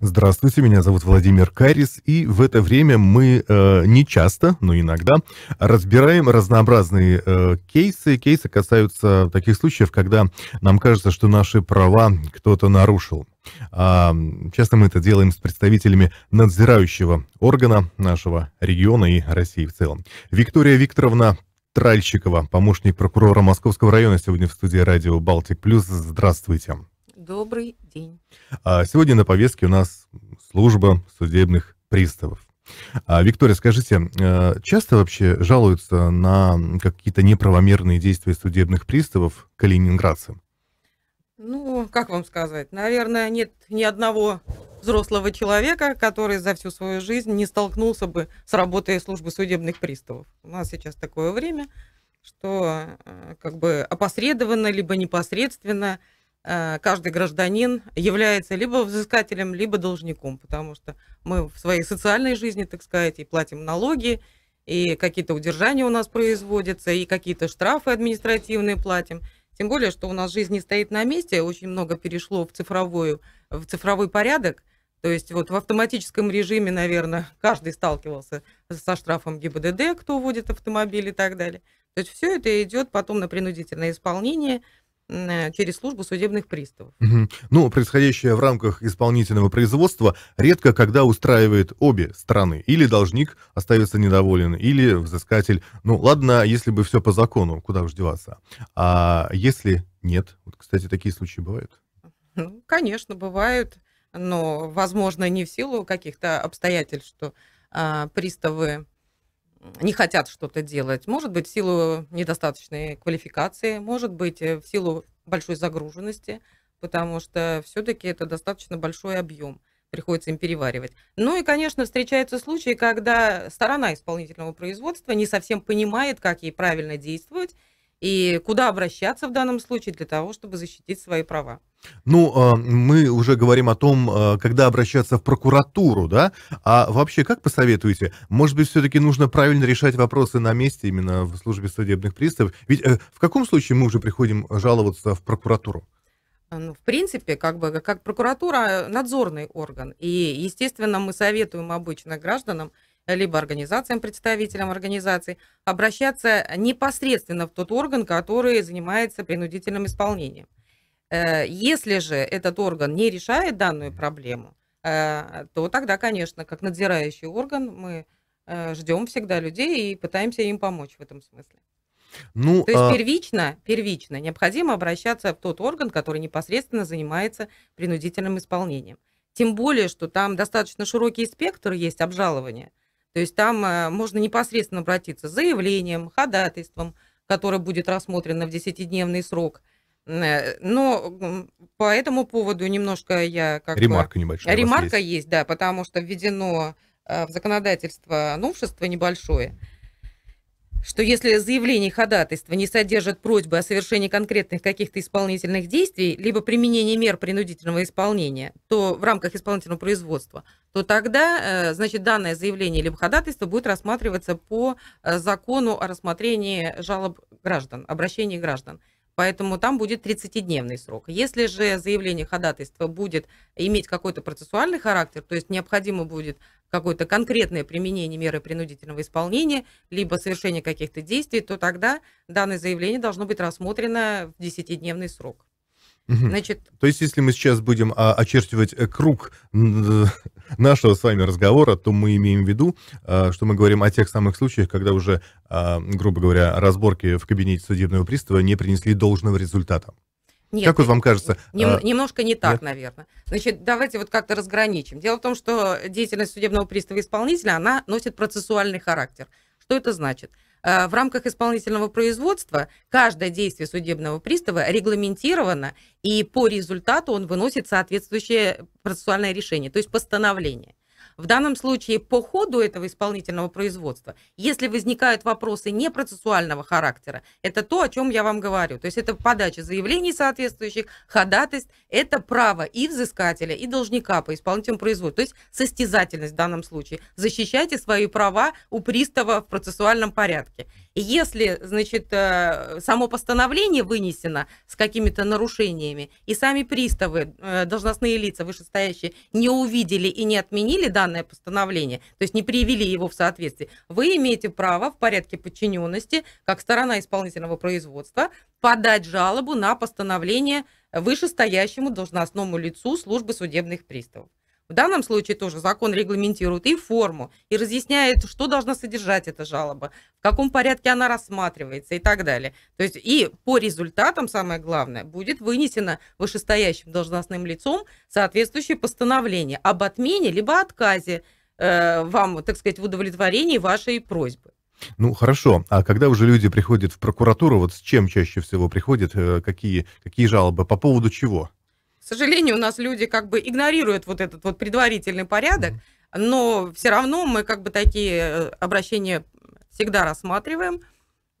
Здравствуйте, меня зовут Владимир Карис, и в это время мы э, не часто, но иногда разбираем разнообразные э, кейсы. Кейсы касаются таких случаев, когда нам кажется, что наши права кто-то нарушил. А, часто мы это делаем с представителями надзирающего органа нашего региона и России в целом. Виктория Викторовна Тральщикова, помощник прокурора Московского района, сегодня в студии радио «Балтик Плюс». Здравствуйте. Добрый день. А, сегодня на повестке у нас служба судебных приставов. А, Виктория, скажите, э, часто вообще жалуются на какие-то неправомерные действия судебных приставов Калининградцы? Ну, как вам сказать, наверное, нет ни одного взрослого человека, который за всю свою жизнь не столкнулся бы с работой службы судебных приставов. У нас сейчас такое время, что э, как бы опосредованно, либо непосредственно – Э, каждый гражданин является либо взыскателем, либо должником, потому что мы в своей социальной жизни, так сказать, и платим налоги, и какие-то удержания у нас производятся, и какие-то штрафы административные платим. Тем более, что у нас жизнь не стоит на месте, очень много перешло в, цифровую, в цифровой порядок. То есть вот в автоматическом режиме, наверное, каждый сталкивался со штрафом ГИБДД, кто водит автомобиль и так далее. То есть все это идет потом на принудительное исполнение – Э, через службу судебных приставов. Угу. Ну, происходящее в рамках исполнительного производства редко когда устраивает обе стороны. Или должник остается недоволен, или взыскатель. Ну, ладно, если бы все по закону, куда уж деваться. А если нет? Вот, кстати, такие случаи бывают. Ну, конечно, бывают, но, возможно, не в силу каких-то обстоятельств, что а, приставы не хотят что-то делать. Может быть, в силу недостаточной квалификации, может быть, э, в силу большой загруженности, потому что все-таки это достаточно большой объем, приходится им переваривать. Ну и, конечно, встречаются случаи, когда сторона исполнительного производства не совсем понимает, как ей правильно действовать и куда обращаться в данном случае для того, чтобы защитить свои права. Ну, а, мы уже говорим о том, а, когда обращаться в прокуратуру, да? А вообще, как посоветуете? Может быть, все-таки нужно правильно решать вопросы на месте, именно в службе судебных приставов? Ведь э, в каком случае мы уже приходим жаловаться в прокуратуру? А, ну, в принципе, как бы как прокуратура э, надзорный орган. И, естественно, мы советуем обычно гражданам э, либо организациям, представителям организаций, обращаться непосредственно в тот орган, который занимается принудительным исполнением. Э, если же этот орган не решает данную проблему, э, то тогда, конечно, как надзирающий орган мы э, ждем всегда людей и пытаемся им помочь в этом смысле. Ну, То есть а... первично, первично необходимо обращаться в тот орган, который непосредственно занимается принудительным исполнением. Тем более, что там достаточно широкий спектр есть обжалования. То есть там можно непосредственно обратиться с заявлением, ходатайством, которое будет рассмотрено в 10-дневный срок – Э, но по этому поводу немножко я как Ремарка бы... небольшая. Ремарка есть. есть, да, потому что введено э, в законодательство новшество небольшое, что если заявление ходатайства не содержит просьбы о совершении конкретных каких-то исполнительных действий, либо применение мер принудительного исполнения, то в рамках исполнительного производства, то тогда, э, значит, данное заявление либо ходатайство будет рассматриваться по закону о рассмотрении жалоб граждан, обращений граждан. Поэтому там будет 30-дневный срок. Если же заявление ходатайства будет иметь какой-то процессуальный характер, то есть необходимо будет какое-то конкретное применение меры принудительного исполнения, либо совершение каких-то действий, то тогда данное заявление должно быть рассмотрено в 10-дневный срок. Угу. Значит, то есть, если мы сейчас будем а, очерчивать э, круг э, нашего с вами разговора, то мы имеем в виду, а, что мы говорим о тех самых случаях, когда уже, а, грубо говоря, разборки в кабинете судебного пристава не принесли должного результата. Нет, как вот вам кажется? Нем, а... Немножко не так, нет? наверное. Значит, давайте вот как-то разграничим. Дело в том, что деятельность судебного пристава исполнителя, она носит процессуальный характер. Что это значит? Э, в рамках исполнительного производства каждое действие судебного пристава регламентировано, и по результату он выносит соответствующее процессуальное решение, то есть постановление. В данном случае по ходу этого исполнительного производства, если возникают вопросы не процессуального характера, это то, о чем я вам говорю. То есть это подача заявлений соответствующих, ходатайств, это право и взыскателя, и должника по исполнительному производству. То есть состязательность в данном случае. Защищайте свои права у пристава в процессуальном порядке. Если, значит, э, само постановление вынесено с какими-то нарушениями, и сами приставы, э, должностные лица вышестоящие, не увидели и не отменили данное данное постановление, то есть не привели его в соответствие, вы имеете право в порядке подчиненности, как сторона исполнительного производства, подать жалобу на постановление вышестоящему должностному лицу службы судебных приставов. В данном случае тоже закон регламентирует и форму, и разъясняет, что должна содержать эта жалоба, в каком порядке она рассматривается и так далее. То есть и по результатам, самое главное, будет вынесено вышестоящим должностным лицом соответствующее постановление об отмене либо отказе э, вам, так сказать, в удовлетворении вашей просьбы. Ну, хорошо. А когда уже люди приходят в прокуратуру, вот с чем чаще всего приходят, э, какие, какие жалобы, по поводу чего? К сожалению, у нас люди как бы игнорируют вот этот вот предварительный порядок, но все равно мы как бы такие э, обращения всегда рассматриваем.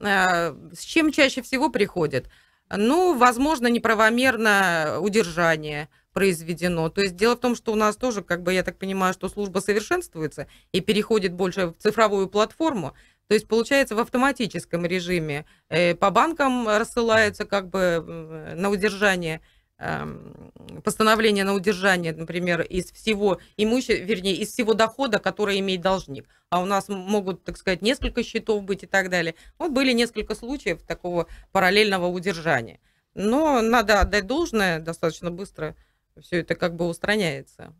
Э, с чем чаще всего приходят? Ну, возможно, неправомерно удержание произведено. То есть дело в том, что у нас тоже, как бы я так понимаю, что служба совершенствуется и переходит больше в цифровую платформу. То есть получается в автоматическом режиме э, по банкам рассылается как бы на удержание Эм, постановление на удержание, например, из всего имущества, вернее, из всего дохода, который имеет должник. А у нас могут, так сказать, несколько счетов быть и так далее. Вот были несколько случаев такого параллельного удержания. Но надо отдать должное, достаточно быстро все это как бы устраняется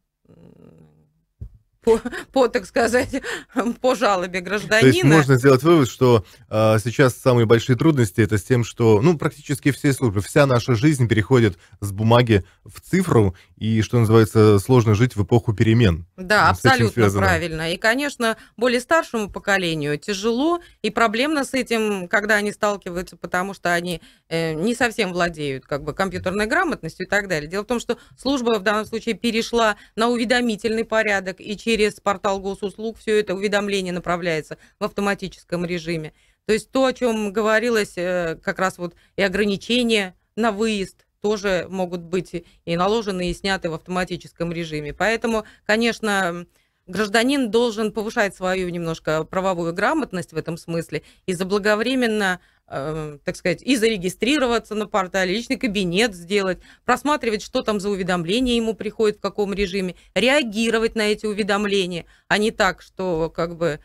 по, по, так сказать, по жалобе гражданина. То есть можно сделать вывод, что э, сейчас самые большие трудности это с тем, что, ну, практически все службы, вся наша жизнь переходит с бумаги в цифру, и, что называется, сложно жить в эпоху перемен. Да, с абсолютно правильно. И, конечно, более старшему поколению тяжело и проблемно с этим, когда они сталкиваются, потому что они э, не совсем владеют как бы компьютерной грамотностью и так далее. Дело в том, что служба в данном случае перешла на уведомительный порядок, и через через портал госуслуг все это уведомление направляется в автоматическом режиме. То есть то, о чем говорилось, э, как раз вот и ограничения на выезд тоже могут быть и наложены, и сняты в автоматическом режиме. Поэтому, конечно, гражданин должен повышать свою немножко правовую грамотность в этом смысле и заблаговременно Э, так сказать, и зарегистрироваться на портале, личный кабинет сделать, просматривать, что там за уведомления ему приходит, в каком режиме, реагировать на эти уведомления, а не так, что как бы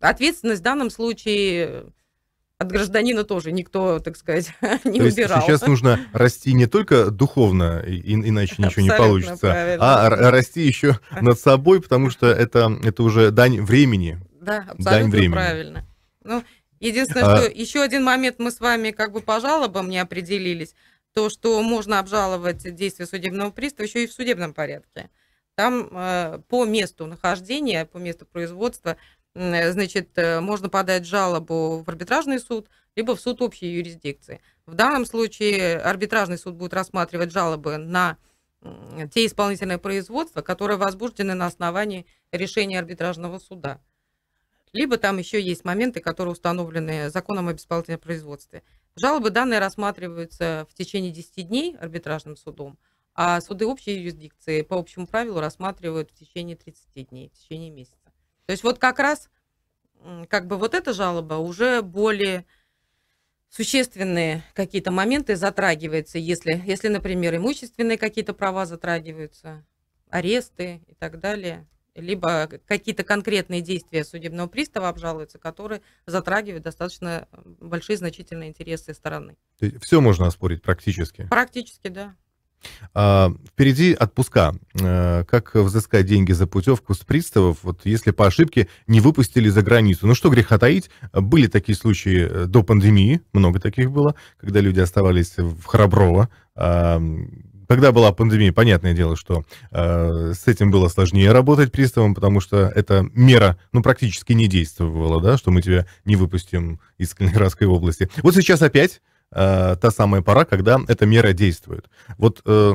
ответственность в данном случае от гражданина тоже никто, так сказать, не То убирал. Есть сейчас нужно расти не только духовно, и, иначе ничего Абсолютно не получится, правильно. а расти еще над собой, потому что это, это уже дань времени. Да, абсолютно дань времени. правильно. Ну, Единственное, а... что еще один момент мы с вами как бы по жалобам не определились, то, что можно обжаловать действия судебного пристава еще и в судебном порядке. Там э, по месту нахождения, по месту производства, э, значит, э, можно подать жалобу в арбитражный суд, либо в суд общей юрисдикции. В данном случае арбитражный суд будет рассматривать жалобы на те исполнительные производства, которые возбуждены на основании решения арбитражного суда либо там еще есть моменты, которые установлены законом об исполнительном производстве. Жалобы данные рассматриваются в течение 10 дней арбитражным судом, а суды общей юрисдикции по общему правилу рассматривают в течение 30 дней, в течение месяца. То есть вот как раз как бы вот эта жалоба уже более существенные какие-то моменты затрагиваются, если, если, например, имущественные какие-то права затрагиваются, аресты и так далее либо какие-то конкретные действия судебного пристава обжалуются, которые затрагивают достаточно э, большие значительные интересы стороны. То есть все можно оспорить практически? Практически, да. А, впереди отпуска. А, как взыскать деньги за путевку с приставов, вот если по ошибке не выпустили за границу? Ну что греха таить, были такие случаи э, до пандемии, много таких было, когда люди оставались в Храброво, а, когда была пандемия, понятное дело, что э, с этим было сложнее работать приставом, потому что эта мера, ну, практически не действовала, да, что мы тебя не выпустим из Калининградской области. Вот сейчас опять э, та самая пора, когда эта мера действует. Вот э, э,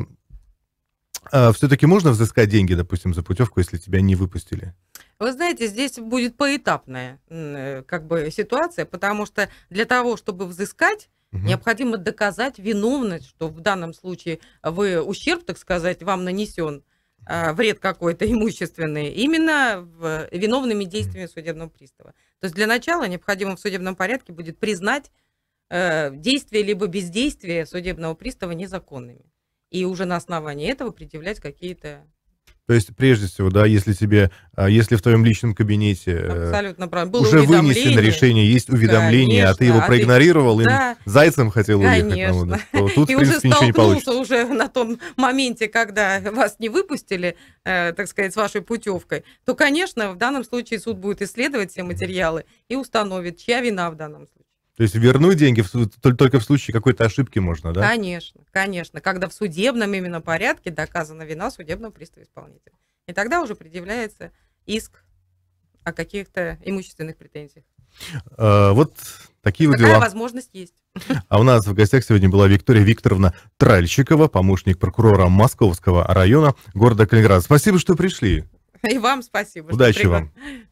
а все-таки можно взыскать деньги, допустим, за путевку, если тебя не выпустили? Вы знаете, здесь будет поэтапная э, как бы ситуация, потому что для того, чтобы взыскать, Угу. Необходимо доказать виновность, что в данном случае вы ущерб, так сказать, вам нанесен э, а, вред какой-то имущественный именно в, э, виновными действиями судебного пристава. То есть для начала необходимо в судебном порядке будет признать э, действие либо бездействие судебного пристава незаконными. И уже на основании этого предъявлять какие-то то есть, прежде всего, да, если тебе, а, если в твоем личном кабинете э, Абсолютно правильно. Было уже вынесено решение, есть уведомление, а конечно, а ты его проигнорировал, а ты... Да, и зайцем хотел конечно. на отдых, то тут, и в принципе, ничего не получится. уже на том моменте, когда вас не выпустили, э, так сказать, с вашей путевкой, то, конечно, в данном случае суд будет исследовать все материалы и установит, чья вина в данном случае. То есть вернуть деньги только в случае какой-то ошибки можно, да? Конечно, конечно. Когда в судебном именно порядке доказана вина судебного пристава исполнителя. И тогда уже предъявляется иск о каких-то имущественных претензиях. А, вот такие вот дела. возможность есть. А у нас в гостях сегодня была Виктория Викторовна Тральщикова, помощник прокурора Московского района города Калининград. Спасибо, что пришли. И вам спасибо. Удачи вам.